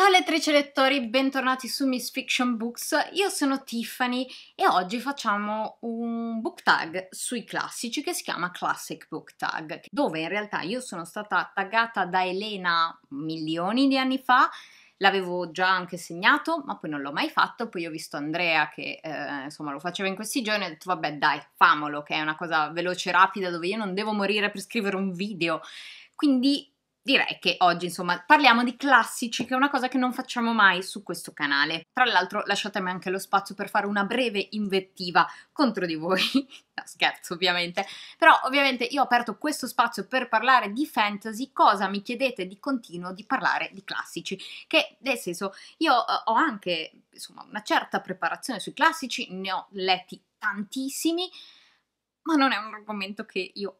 Ciao lettrici e lettori, bentornati su Miss Fiction Books, io sono Tiffany e oggi facciamo un book tag sui classici che si chiama Classic Book Tag, dove in realtà io sono stata taggata da Elena milioni di anni fa, l'avevo già anche segnato ma poi non l'ho mai fatto, poi ho visto Andrea che eh, insomma lo faceva in questi giorni e ho detto vabbè dai famolo che è una cosa veloce e rapida dove io non devo morire per scrivere un video, quindi direi che oggi insomma parliamo di classici che è una cosa che non facciamo mai su questo canale tra l'altro lasciatemi anche lo spazio per fare una breve invettiva contro di voi no scherzo ovviamente però ovviamente io ho aperto questo spazio per parlare di fantasy cosa mi chiedete di continuo di parlare di classici che nel senso io eh, ho anche insomma una certa preparazione sui classici ne ho letti tantissimi ma non è un argomento che io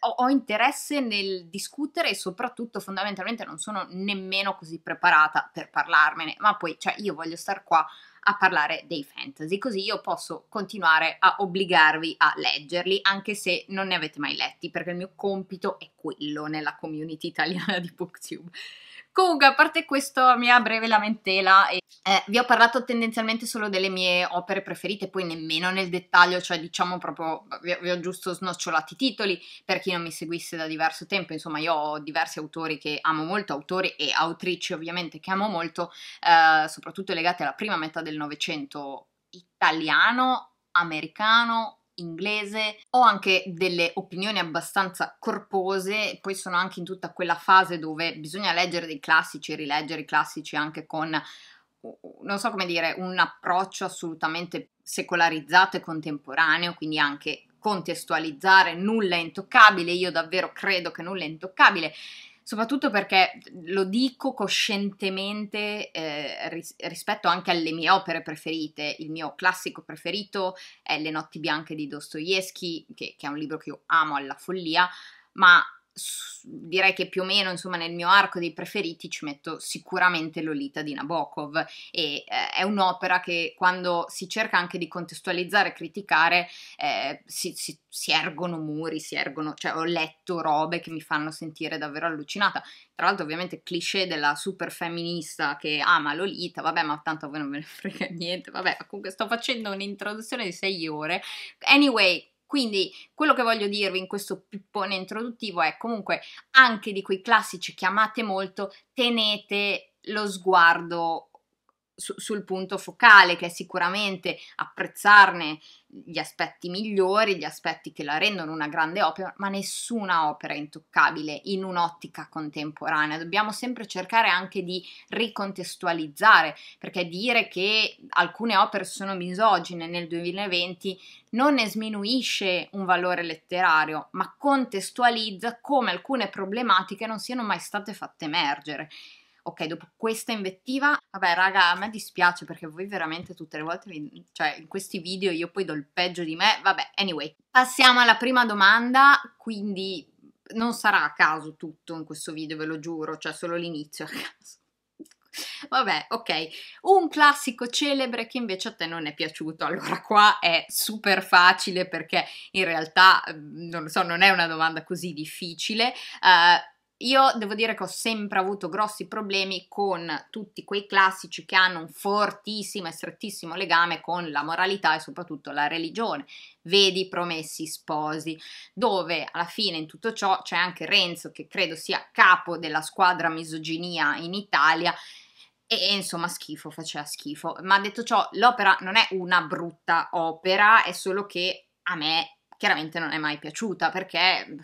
ho, ho, interesse nel discutere e soprattutto fondamentalmente non sono nemmeno così preparata per parlarmene, ma poi cioè, io voglio star qua a parlare dei fantasy, così io posso continuare a obbligarvi a leggerli anche se non ne avete mai letti, perché il mio compito è quello nella community italiana di Booktube. Comunque, a parte questa mia breve lamentela, eh, vi ho parlato tendenzialmente solo delle mie opere preferite, poi nemmeno nel dettaglio, cioè diciamo proprio, vi, vi ho giusto snocciolati i titoli, per chi non mi seguisse da diverso tempo, insomma io ho diversi autori che amo molto, autori e autrici ovviamente che amo molto, eh, soprattutto legati alla prima metà del Novecento italiano, americano, inglese, ho anche delle opinioni abbastanza corpose, poi sono anche in tutta quella fase dove bisogna leggere dei classici, e rileggere i classici anche con non so come dire, un approccio assolutamente secolarizzato e contemporaneo, quindi anche contestualizzare nulla è intoccabile, io davvero credo che nulla è intoccabile, soprattutto perché mhmm, lo dico coscientemente eh, ris- rispetto anche alle mie opere preferite. Il mio classico preferito è Le notti bianche di Dostoevsky, che, che è un libro che io amo alla follia, ma direi che più o meno insomma nel mio arco dei preferiti ci metto sicuramente Lolita di Nabokov e eh, è un'opera che quando si cerca anche di contestualizzare e criticare eh, si, si, si, ergono muri, si ergono, cioè ho letto robe che mi fanno sentire davvero allucinata tra l'altro ovviamente cliché della super femminista che ama Lolita, vabbè ma tanto a voi non me ne frega niente, vabbè comunque sto facendo un'introduzione di sei ore anyway quindi quello che voglio dirvi in questo pippone introduttivo è comunque anche di quei classici chiamate molto, tenete lo sguardo su, sul punto focale, che è sicuramente apprezzarne gli aspetti migliori, gli aspetti che la rendono una grande opera, ma nessuna opera è intoccabile in un'ottica contemporanea. Dobbiamo sempre cercare anche di ricontestualizzare, perché dire che alcune opere sono misogine nel 2020 non ne sminuisce un valore letterario, ma contestualizza come alcune problematiche non siano mai state fatte emergere ok, dopo questa invettiva, vabbè raga, a me dispiace perché voi veramente tutte le volte, vi, cioè in questi video io poi do il peggio di me, vabbè, anyway. Passiamo alla prima domanda, quindi non sarà a caso tutto in questo video, ve lo giuro, cioè solo l'inizio a caso. Vabbè, ok. Un classico celebre che invece a te non è piaciuto. Allora, qua è super facile perché in realtà, mm, non lo so, non è una domanda così difficile. Uh, io devo dire che ho sempre avuto grossi problemi con tutti quei classici che hanno un fortissimo e strettissimo legame con la moralità e soprattutto la religione. Vedi Promessi Sposi, dove alla fine in tutto ciò c'è anche Renzo che credo sia capo della squadra misoginia in Italia e insomma schifo, faceva schifo. Ma detto ciò, l'opera non è una brutta opera, è solo che a me chiaramente non è mai piaciuta perché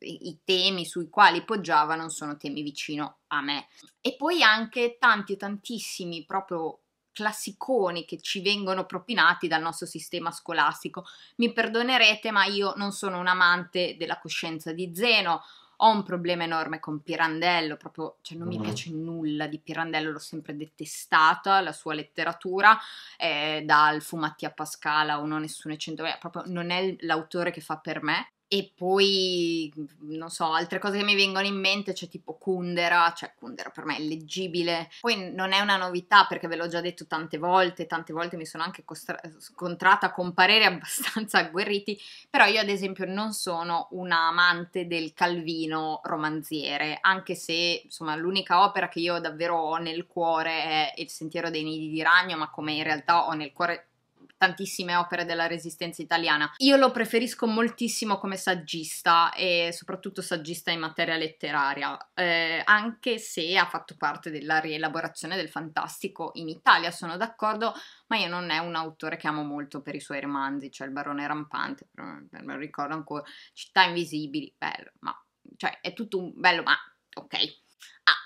i temi sui quali poggiava non sono temi vicino a me. E poi anche tanti, e tantissimi proprio classiconi che ci vengono propinati dal nostro sistema scolastico. Mi perdonerete, ma io non sono un amante della coscienza di Zeno ho un problema enorme con Pirandello, proprio cioè non mi mm-hmm. piace nulla di Pirandello, l'ho sempre detestata, la sua letteratura, eh, dal Fumatti a Pascala o Non Nessuno e Centomila, proprio non è l'autore che fa per me. E poi, non so, altre cose che mi vengono in mente, c'è cioè tipo Kundera, cioè Kundera per me è leggibile. Poi non è una novità perché ve l'ho già detto tante volte, tante volte mi sono anche costra- scontrata con pareri abbastanza agguerriti, però io ad esempio non sono una amante del Calvino romanziere, anche se insomma l'unica opera che io davvero ho nel cuore è Il sentiero dei nidi di ragno, ma come in realtà ho nel cuore tantissime opere della resistenza italiana. Io lo preferisco moltissimo come saggista e soprattutto saggista in materia letteraria, eh, anche se ha fatto parte della rielaborazione del fantastico in Italia, sono d'accordo, ma io non è un autore che amo molto per i suoi romanzi, cioè Il barone rampante, me lo ricordo ancora, Città invisibili, bello, ma cioè è tutto un bello, ma ok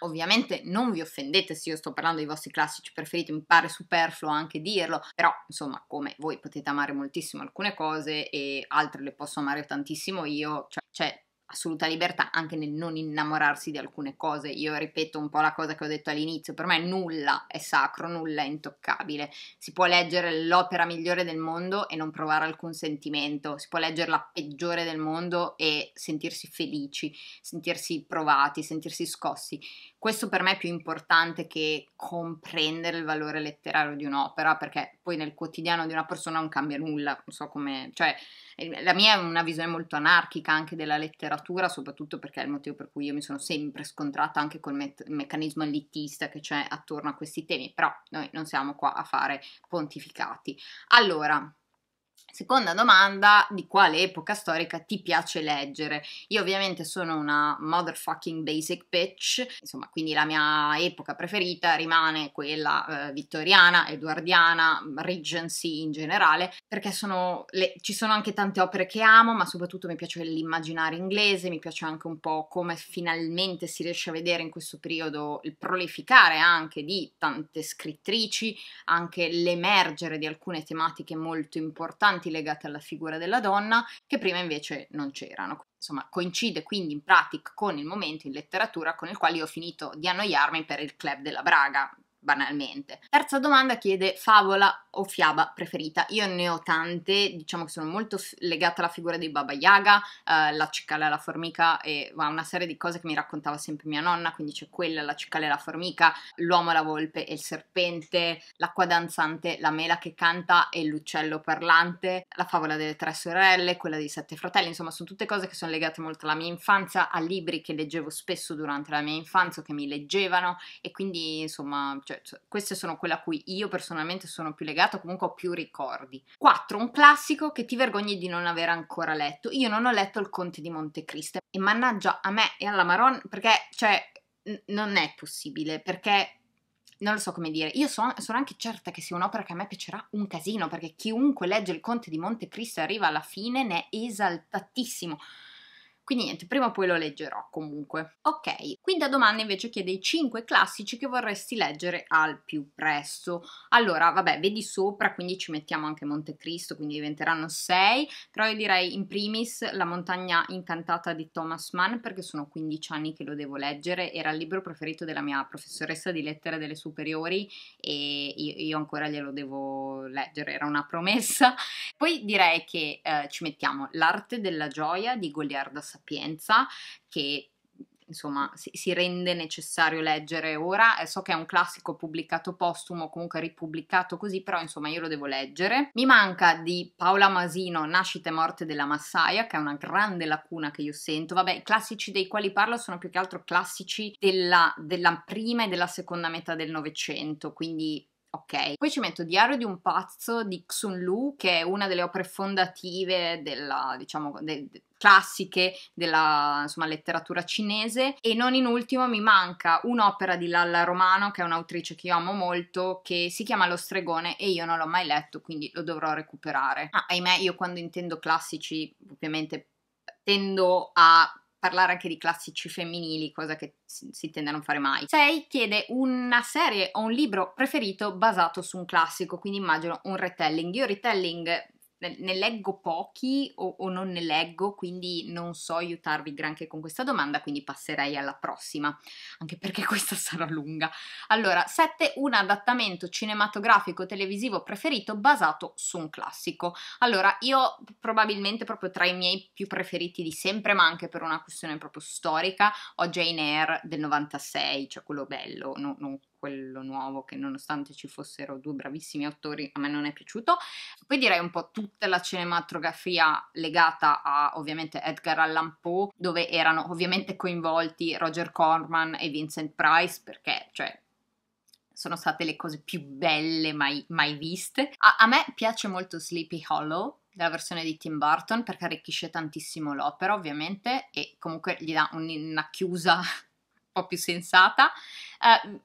ovviamente non vi offendete se io sto parlando dei vostri classici preferiti, mi pare superfluo anche dirlo, però insomma come voi potete amare moltissimo alcune cose e altre le posso amare tantissimo io, cioè, cioè assoluta libertà anche nel non innamorarsi di alcune cose. Io ripeto un po' la cosa che ho detto all'inizio, per me nulla è sacro, nulla è intoccabile. Si può leggere l'opera migliore del mondo e non provare alcun sentimento, si può leggere la peggiore del mondo e sentirsi felici, sentirsi provati, sentirsi scossi. Questo per me è più importante che comprendere il valore letterario di un'opera, perché poi nel quotidiano di una persona non cambia nulla, non so come, cioè eh, la mia è una visione molto anarchica anche della letteratura, soprattutto perché è il motivo per cui io mi sono sempre scontrata anche col me- meccanismo elitista che c'è attorno a questi temi, però noi non siamo qua a fare pontificati. Allora, Seconda domanda, di quale epoca storica ti piace leggere? Io ovviamente sono una motherfucking basic bitch, insomma, quindi la mia epoca preferita rimane quella eh, vittoriana, eduardiana, regency in generale, perché sono le, ci sono anche tante opere che amo, ma soprattutto mi piace l'immaginario inglese, mi piace anche un po' come finalmente si riesce a vedere in questo periodo il prolificare anche di tante scrittrici, anche l'emergere di alcune tematiche molto importanti importanti legate alla figura della donna che prima invece non c'erano. Insomma, coincide quindi in pratica con il momento in letteratura con il quale io ho finito di annoiarmi per il club della Braga, banalmente. Terza domanda chiede favola o fiaba preferita. Io ne ho tante, diciamo che sono molto legata alla figura di Baba Yaga, eh, la cicala e la formica e ma, una serie di cose che mi raccontava sempre mia nonna, quindi c'è quella, la cicala e la formica, l'uomo, la volpe e il serpente, l'acqua danzante, la mela che canta e l'uccello parlante, la favola delle tre sorelle, quella dei sette fratelli, insomma sono tutte cose che sono legate molto alla mia infanzia, a libri che leggevo spesso durante la mia infanzia o che mi leggevano e quindi insomma cioè, queste sono quelle a cui io personalmente sono più legata, comunque ho più ricordi. 4. Un classico che ti vergogni di non aver ancora letto. Io non ho letto Il Conte di Montecristo e mannaggia a me e alla Maron perché, cioè, n- non è possibile, perché non lo so come dire, io sono, sono, anche certa che sia un'opera che a me piacerà un casino, perché chiunque legge il Conte di Montecristo e arriva alla fine ne è esaltatissimo. Quindi niente, prima o poi lo leggerò comunque. Ok, quinta domanda invece chiede i 5 classici che vorresti leggere al più presto. Allora, vabbè, vedi sopra, quindi ci mettiamo anche Montecristo, quindi diventeranno 6, però io direi in primis La montagna incantata di Thomas Mann perché sono 15 anni che lo devo leggere, era il libro preferito della mia professoressa di lettere delle superiori e io, io ancora glielo devo leggere, era una promessa. Poi direi che eh, ci mettiamo L'arte della gioia di Goliarda Sapone sapienza che insomma si, si, rende necessario leggere ora. Eh, so che è un classico pubblicato postumo, comunque ripubblicato così, però insomma io lo devo leggere. Mi manca di Paola Masino Nascita e morte della Massaia, che è una grande lacuna che io sento. Vabbè, i classici dei quali parlo sono più che altro classici della, della prima e della seconda metà del Novecento, quindi Ok, poi ci metto Diario di un pazzo di Xun Lu, che è una delle opere fondative della, diciamo, de, de, classiche della insomma, letteratura cinese e non in ultimo mi manca un'opera di Lalla Romano che è un'autrice che io amo molto che si chiama Lo stregone e io non l'ho mai letto quindi lo dovrò recuperare. Ah, ahimè io quando intendo classici ovviamente tendo a parlare anche di classici femminili, cosa che si, si tende a non fare mai. 6 chiede una serie o un libro preferito basato su un classico, quindi immagino un retelling. Io retelling ne leggo pochi o, o, non ne leggo, quindi non so aiutarvi granché con questa domanda, quindi passerei alla prossima, anche perché questa sarà lunga. Allora, 7. Un adattamento cinematografico televisivo preferito basato su un classico. Allora, io probabilmente proprio tra i miei più preferiti di sempre, ma anche per una questione proprio storica, ho Jane Eyre del 96, cioè quello bello, non, non quello nuovo che nonostante ci fossero due bravissimi autori a me non è piaciuto. Poi direi un po' tutta la cinematografia legata a ovviamente Edgar Allan Poe, dove erano ovviamente coinvolti Roger Corman e Vincent Price perché cioè sono state le cose più belle mai, mai viste. A, a me piace molto Sleepy Hollow, la versione di Tim Burton perché arricchisce tantissimo l'opera ovviamente e comunque gli dà un, una chiusa un po' più sensata. Uh,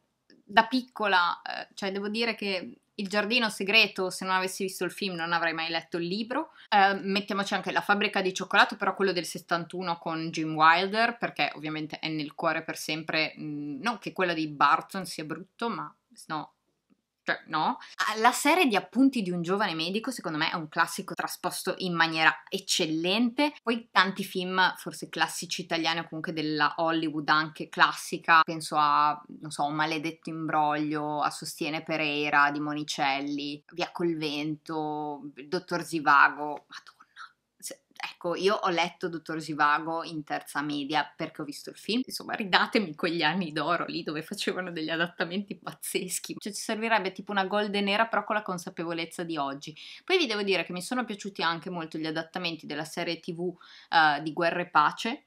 da piccola, eh, cioè devo dire che il giardino segreto, se non avessi visto il film non avrei mai letto il libro. Eh, mettiamoci anche La fabbrica di cioccolato, però quello del 71 con Jim Wilder, perché ovviamente è nel cuore per sempre, mm, non che quella di Barton sia brutto, ma no, cioè no. Ah, la serie di appunti di un giovane medico, secondo me, è un classico trasposto in maniera eccellente. Poi tanti film, forse classici italiani o comunque della Hollywood anche classica, penso a, non so, maledetto imbroglio, a Sostiene Pereira di Monicelli, Via col vento, Il dottor Zivago, madonna Ecco, io ho letto Dottor Zivago in terza media perché ho visto il film. Insomma, ridatemi quegli anni d'oro lì dove facevano degli adattamenti pazzeschi. Cioè, ci servirebbe tipo una golden era però con la consapevolezza di oggi. Poi vi devo dire che mi sono piaciuti anche molto gli adattamenti della serie TV uh, eh, di Guerra e Pace.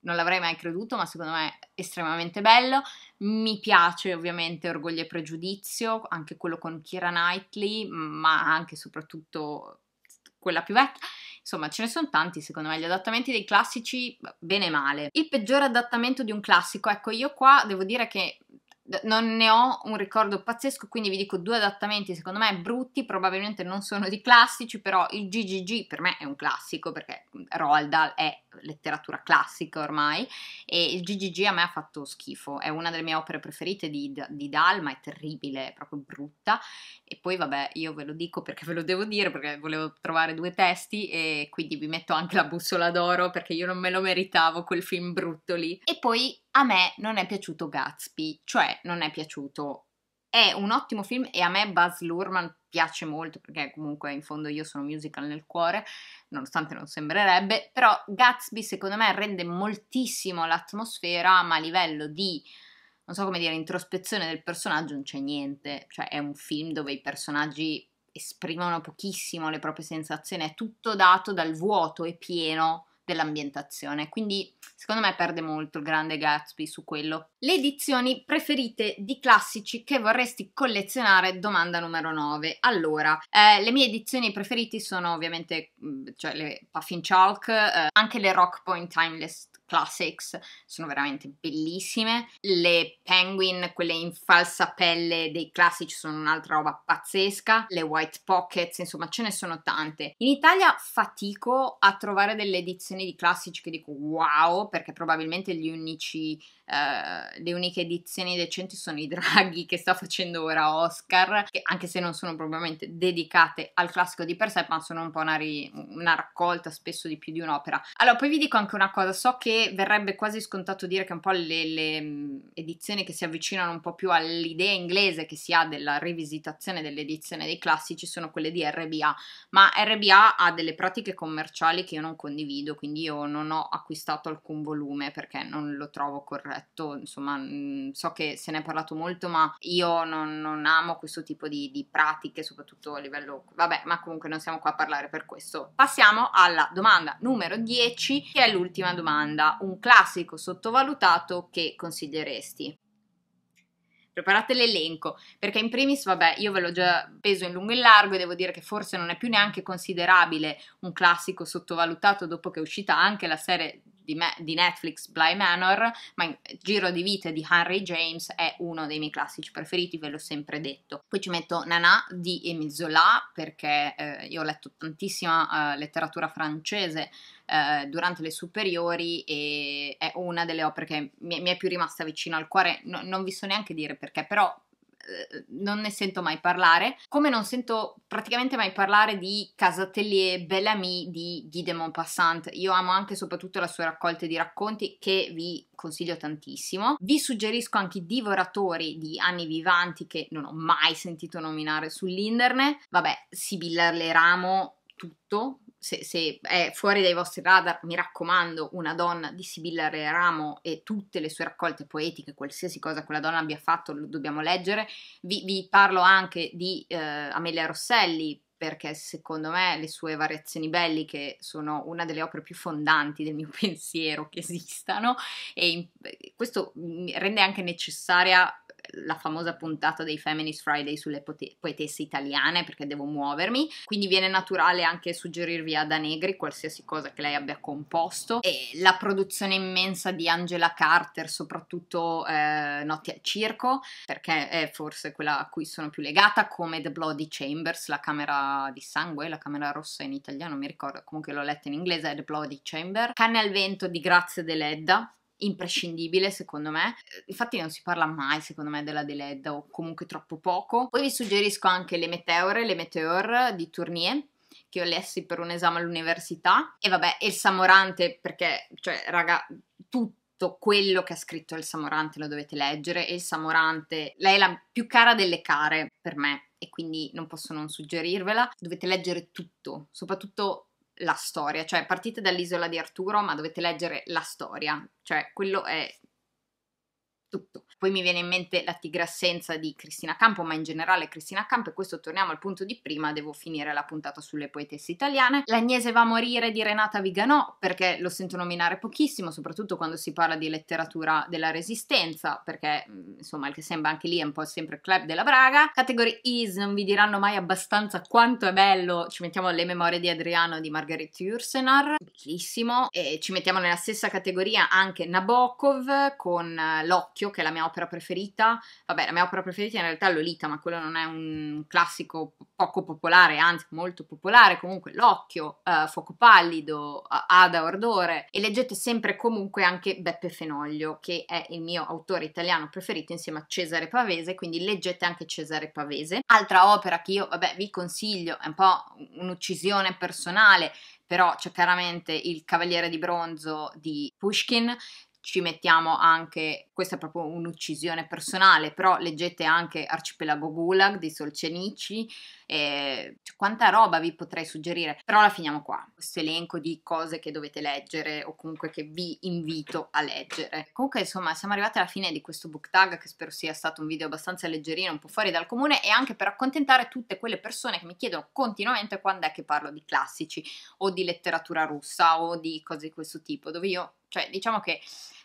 Non l'avrei mai creduto, ma secondo me è estremamente bello. Mi piace ovviamente Orgoglio e Pregiudizio, anche quello con Kira Knightley, ma anche e soprattutto quella più vecchia. Insomma, ce ne sono tanti secondo me, gli adattamenti dei classici, bene e male. Il peggiore adattamento di un classico, ecco, io qua devo dire che non ne ho un ricordo pazzesco, quindi vi dico due adattamenti secondo me brutti, probabilmente non sono di classici, però il GGG per me è un classico perché mhmm, Roald Dahl è letteratura classica ormai e il GGG a me ha fatto schifo, è una delle mie opere preferite di, di Dahl, ma è terribile, è proprio brutta e poi vabbè io ve lo dico perché ve lo devo dire perché volevo trovare due testi e quindi vi metto anche la bussola d'oro perché io non me lo meritavo quel film brutto lì e poi a me non è piaciuto Gatsby, cioè non è piaciuto. È un ottimo film e a me Buzz Lurman piace molto perché comunque in fondo io sono musical nel cuore, nonostante non sembrerebbe, però Gatsby secondo me rende moltissimo l'atmosfera, ma a livello di non so come dire, introspezione del personaggio non c'è niente, cioè è un film dove i personaggi esprimono pochissimo le proprie sensazioni, è tutto dato dal vuoto e pieno dell'ambientazione. Quindi secondo me perde molto il grande Gatsby su quello. Le edizioni preferite di classici che vorresti collezionare, domanda numero 9. Allora, eh, le mie edizioni preferite sono ovviamente mm, cioè le Puffin Chalk, eh, anche le Rock Point Timeless Classics, sono veramente bellissime. Le Penguin, quelle in falsa pelle dei classici, sono un'altra roba pazzesca. Le White Pockets, insomma, ce ne sono tante. In Italia fatico a trovare delle edizioni di classici che dico wow, perché probabilmente gli unici, eh, le uniche edizioni decenti sono i draghi che sta facendo ora Oscar, che anche se non sono probabilmente dedicate al classico di per sé, ma sono un po' una, una raccolta spesso di più di un'opera. Allora, poi vi dico anche una cosa, so che verrebbe quasi scontato dire che un po' le, le, edizioni che si avvicinano un po' più all'idea inglese che si ha della rivisitazione dell'edizione dei classici sono quelle di RBA, ma RBA ha delle pratiche commerciali che io non condivido, quindi io non ho acquistato alcun volume perché non lo trovo corretto, insomma so che se ne è parlato molto, ma io non, non amo questo tipo di, di pratiche, soprattutto a livello... vabbè, ma comunque non siamo qua a parlare per questo. Passiamo alla domanda numero 10, che è l'ultima domanda un classico sottovalutato che consiglieresti? preparate l'elenco, perché in primis, vabbè, io ve l'ho già peso in lungo e in largo e devo dire che forse non è più neanche considerabile un classico sottovalutato dopo che è uscita anche la serie di, me, di Netflix Bly Manor, ma il Giro di vite di Henry James è uno dei miei classici preferiti, ve l'ho sempre detto. Poi ci metto Nana di Emile Zola perché eh, io ho letto tantissima eh, letteratura francese eh, durante le superiori e è una delle opere che mi, mi è più rimasta vicino al cuore, no, non vi so neanche dire perché, però eh, non ne sento mai parlare, come non sento praticamente mai parlare di Casatelier Bellamy di Guy de Maupassant. Io amo anche e soprattutto la sua raccolta di racconti che vi consiglio tantissimo. Vi suggerisco anche i Divoratori di Anni Vivanti che non ho mai sentito nominare sull'interne. Vabbè, Sibilla Leramo tutto, se, se, è fuori dai vostri radar, mi raccomando, una donna di Sibilla Re Ramo e tutte le sue raccolte poetiche, qualsiasi cosa quella donna abbia fatto, lo dobbiamo leggere. Vi, vi parlo anche di eh, Amelia Rosselli, perché secondo me le sue variazioni belliche sono una delle opere più fondanti del mio pensiero che esistano e questo rende anche necessaria la famosa puntata dei Feminist Friday sulle poet- poetesse italiane perché devo muovermi, quindi viene naturale anche suggerirvi a Danegri qualsiasi cosa che lei abbia composto e la produzione immensa di Angela Carter, soprattutto eh, Notti al Circo, perché è forse quella a cui sono più legata, come The Bloody Chambers, la camera di sangue, la camera rossa in italiano, mi ricordo, comunque l'ho letta in inglese, The Bloody Chamber, Canne al vento di Grazia Deledda, imprescindibile secondo me. Infatti non si parla mai secondo me della Deledda o comunque troppo poco. Poi vi suggerisco anche le meteore, le meteor di Tournier che ho lessi per un esame all'università e vabbè, il Samorante perché cioè raga tutto quello che ha scritto il Samorante lo dovete leggere e il Samorante, lei è la più cara delle care per me e quindi non posso non suggerirvela, dovete leggere tutto, soprattutto la storia, cioè partite dall'isola di Arturo ma dovete leggere la storia, cioè quello è tutto. Poi mi viene in mente la tigrassenza di Cristina Campo, ma in generale Cristina Campo, e questo torniamo al punto di prima, devo finire la puntata sulle poetesse italiane. L'Agnese va a morire di Renata Viganò, perché lo sento nominare pochissimo, soprattutto quando si parla di letteratura della resistenza, perché mm, insomma il che sembra anche lì è un po' sempre il club della Braga. Category Is non vi diranno mai abbastanza quanto è bello, ci mettiamo le memorie di Adriano di Marguerite Ursenar, bellissimo, e ci mettiamo nella stessa categoria anche Nabokov con eh, L'occhio Pinocchio, che è la mia opera preferita. Vabbè, la mia opera preferita in realtà è Lolita, ma quello non è un classico poco popolare, anzi molto popolare. Comunque, L'Occhio, uh, Fuoco Pallido, eh, Ada Ordore. E leggete sempre comunque anche Beppe Fenoglio, che è il mio autore italiano preferito insieme a Cesare Pavese, quindi leggete anche Cesare Pavese. Altra opera che io, vabbè, vi consiglio, è un po' un'uccisione personale, però c'è chiaramente il Cavaliere di Bronzo di Pushkin, ci mettiamo anche, questa è proprio un'uccisione personale, però leggete anche Arcipelago Gulag di Solcenici, e, cioè, quanta roba vi potrei suggerire, però la finiamo qua, questo elenco di cose che dovete leggere o comunque che vi invito a leggere. Comunque insomma siamo arrivati alla fine di questo book tag che spero sia stato un video abbastanza leggerino, un po' fuori dal comune e anche per accontentare tutte quelle persone che mi chiedono continuamente quando è che parlo di classici o di letteratura russa o di cose di questo tipo, dove io, cioè diciamo che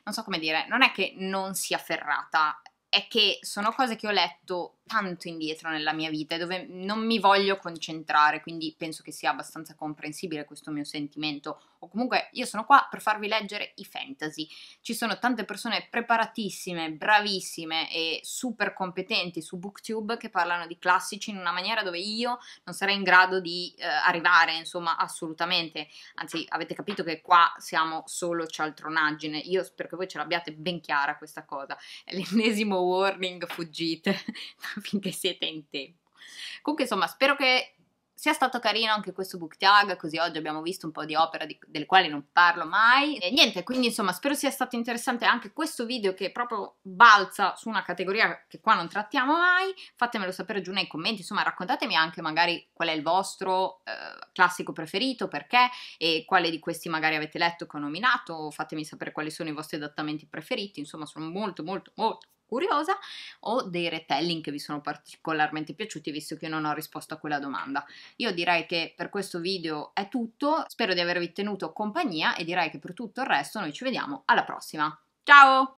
non so come dire, non è che non sia ferrata, è che sono cose che ho letto tanto indietro nella mia vita e dove non mi voglio concentrare, quindi penso che sia abbastanza comprensibile questo mio sentimento o comunque io sono qua per farvi leggere i fantasy. Ci sono tante persone preparatissime, bravissime e super competenti su Booktube che parlano di classici in una maniera dove io non sarei in grado di eh, arrivare, insomma, assolutamente. Anzi, avete capito che qua siamo solo cialtronaggine. Io spero che voi ce l'abbiate ben chiara questa cosa. È l'ennesimo warning, fuggite finché siete in tempo. Comunque, insomma, spero che sia stato carino anche questo book tag, così oggi abbiamo visto un po' di opera di, delle quali non parlo mai. E niente, quindi insomma spero sia stato interessante anche questo video che proprio balza su una categoria che qua non trattiamo mai. Fatemelo sapere giù nei commenti, insomma raccontatemi anche magari qual è il vostro eh, classico preferito, perché e quale di questi magari avete letto che ho nominato. Fatemi sapere quali sono i vostri adattamenti preferiti, insomma sono molto molto molto curiosa o dei retelling che vi sono particolarmente piaciuti visto che io non ho risposto a quella domanda. Io direi che per questo video è tutto, spero di avervi tenuto compagnia e direi che per tutto il resto noi ci vediamo alla prossima. Ciao!